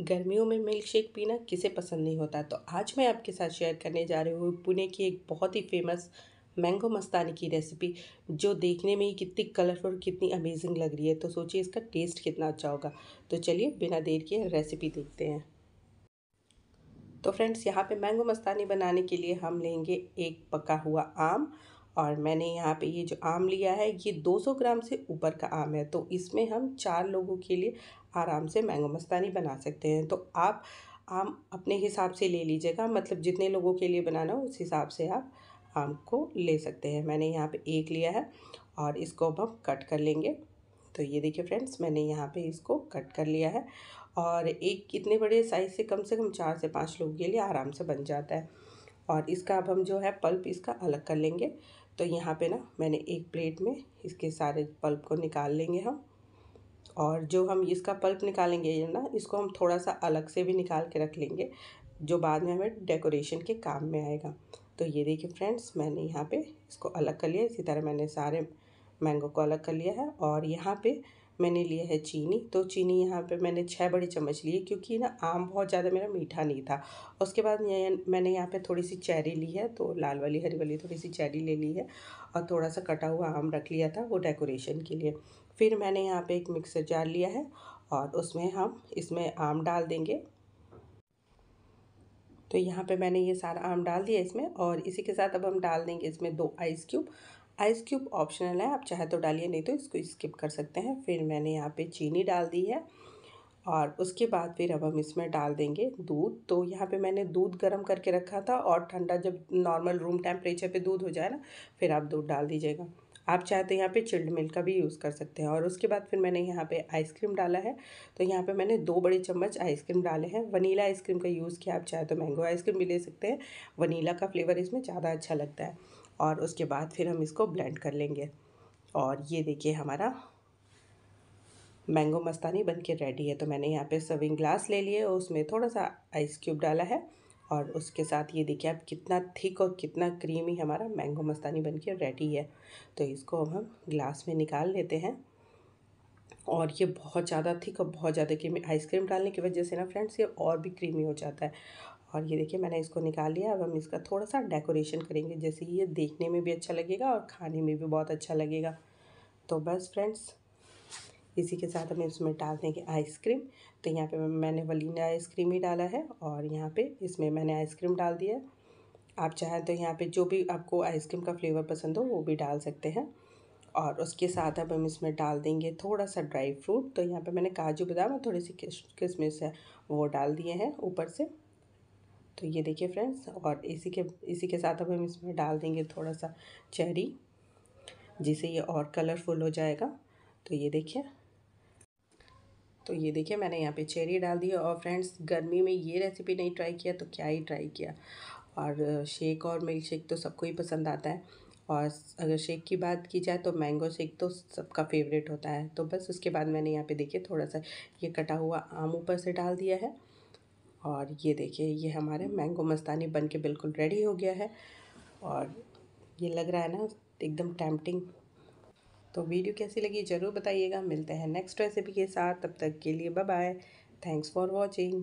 गर्मियों में milk shake पीना किसे पसंद नहीं होता तो आज मैं आपके साथ शेयर करने जा रही हूँ पुणे की एक बहुत ही फेमस मैंगो मस्तानी की रेसिपी जो देखने में ही कितनी कलरफुल कितनी अमेजिंग लग रही है तो सोचिए इसका टेस्ट कितना अच्छा होगा तो चलिए बिना देर के रेसिपी देखते हैं तो फ्रेंड्स यहाँ पे मैंगो मस्तानी बनाने के लिए हम लेंगे एक पका हुआ आम और मैंने यहाँ पे ये जो आम लिया है ये 200 ग्राम से ऊपर का आम है तो इसमें हम चार लोगों के लिए आराम से मैंगो मस्तानी बना सकते हैं तो आप आम अपने हिसाब से ले लीजिएगा मतलब जितने लोगों के लिए बनाना हो उस हिसाब से आप आम को ले सकते हैं मैंने यहाँ पे एक लिया है और इसको अब हम कट कर लेंगे तो ये देखिए फ्रेंड्स मैंने यहाँ पे इसको कट कर लिया है और एक इतने बड़े साइज़ से कम से कम चार से पाँच लोगों के लिए आराम से बन जाता है और इसका अब हम जो है पल्प इसका अलग कर लेंगे तो यहाँ पे ना मैंने एक प्लेट में इसके सारे पल्प को निकाल लेंगे हम और जो हम इसका पल्प निकालेंगे ना इसको हम थोड़ा सा अलग से भी निकाल के रख लेंगे जो बाद में हमें डेकोरेशन के काम में आएगा तो ये देखिए फ्रेंड्स मैंने यहाँ पे इसको अलग कर लिया इसी तरह मैंने सारे मैंगो को अलग कर लिया है और यहाँ पर मैंने लिया है चीनी तो चीनी यहाँ पे मैंने छः बड़ी चम्मच लिए क्योंकि ना आम बहुत ज़्यादा मेरा मीठा नहीं था उसके बाद मैंने यहाँ पे थोड़ी सी चेरी ली है तो लाल वाली हरी वाली थोड़ी सी चेरी ले ली है और थोड़ा सा कटा हुआ आम रख लिया था वो डेकोरेशन के लिए फिर मैंने यहाँ पर एक मिक्सर जार लिया है और उसमें हम इसमें आम डाल देंगे तो यहाँ पे मैंने ये सारा आम डाल दिया इसमें और इसी के साथ अब हम डाल देंगे इसमें दो ice cube ice cube optional है आप चाहे तो डालिए नहीं तो इसको स्किप कर सकते हैं फिर मैंने यहाँ पे चीनी डाल दी है और उसके बाद फिर अब हम इसमें डाल देंगे दूध तो यहाँ पे मैंने दूध गर्म करके रखा था और ठंडा जब नॉर्मल रूम टेम्परेचर पे दूध हो जाए ना फिर आप दूध डाल दीजिएगा आप चाहे तो यहाँ पे चिल्ड मिल्क का भी यूज़ कर सकते हैं और उसके बाद फिर मैंने यहाँ पे आइसक्रीम डाला है तो यहाँ पे मैंने दो बड़े चम्मच आइसक्रीम डाले हैं वनीला आइसक्रीम का यूज़ किया आप चाहे तो मैंगो आइसक्रीम भी ले सकते हैं वनीला का फ्लेवर इसमें ज़्यादा अच्छा लगता है और उसके बाद फिर हम इसको ब्लेंड कर लेंगे और ये देखिए हमारा मैंगो मस्तानी बन के रेडी है तो मैंने यहाँ पे सर्विंग ग्लास ले लिए और उसमें थोड़ा सा आइस क्यूब डाला है और उसके साथ ये देखिए आप कितना थिक और कितना क्रीमी हमारा मैंगो मस्तानी बन के रेडी है तो इसको अब हम ग्लास में निकाल लेते हैं और ये बहुत ज़्यादा थिक और बहुत ज़्यादा क्रीमी आइसक्रीम डालने की वजह से ना फ्रेंड्स ये और भी क्रीमी हो जाता है और ये देखिए मैंने इसको निकाल लिया अब हम इसका थोड़ा सा डेकोरेशन करेंगे जैसे ये देखने में भी अच्छा लगेगा और खाने में भी बहुत अच्छा लगेगा तो बस फ्रेंड्स इसी के साथ हमें इसमें डाल देंगे आइसक्रीम तो यहाँ पे मैंने वलीना आइसक्रीम ही डाला है और यहाँ पे इसमें मैंने आइसक्रीम डाल दिया आप चाहें तो यहाँ पे जो भी आपको आइसक्रीम का फ्लेवर पसंद हो वो भी डाल सकते हैं और उसके साथ अब हम इसमें डाल देंगे थोड़ा सा ड्राई फ्रूट तो यहाँ पे मैंने काजू बादाम और थोड़ी सी किशमिश है वो डाल दिए हैं ऊपर से तो ये देखिए फ्रेंड्स और इसी के इसी के साथ अब हम इसमें डाल देंगे थोड़ा सा चेरी जिससे ये और कलरफुल हो जाएगा तो ये देखिए तो ये देखिए मैंने यहाँ पे चेरी डाल दी है और फ्रेंड्स गर्मी में ये रेसिपी नहीं ट्राई किया तो क्या ही ट्राई किया और शेक और मिल्क शेक तो सबको ही पसंद आता है और अगर शेक की बात की जाए तो मैंगो शेक तो सबका फेवरेट होता है तो बस उसके बाद मैंने यहाँ पे देखिए थोड़ा सा ये कटा हुआ आम ऊपर से डाल दिया है और ये देखिए ये हमारे मैंगो मस्तानी बन के बिल्कुल रेडी हो गया है और ये लग रहा है ना एकदम टैम्पटिंग तो वीडियो कैसी लगी ज़रूर बताइएगा मिलते हैं नेक्स्ट रेसिपी के साथ तब तक के लिए bye bye thanks for watching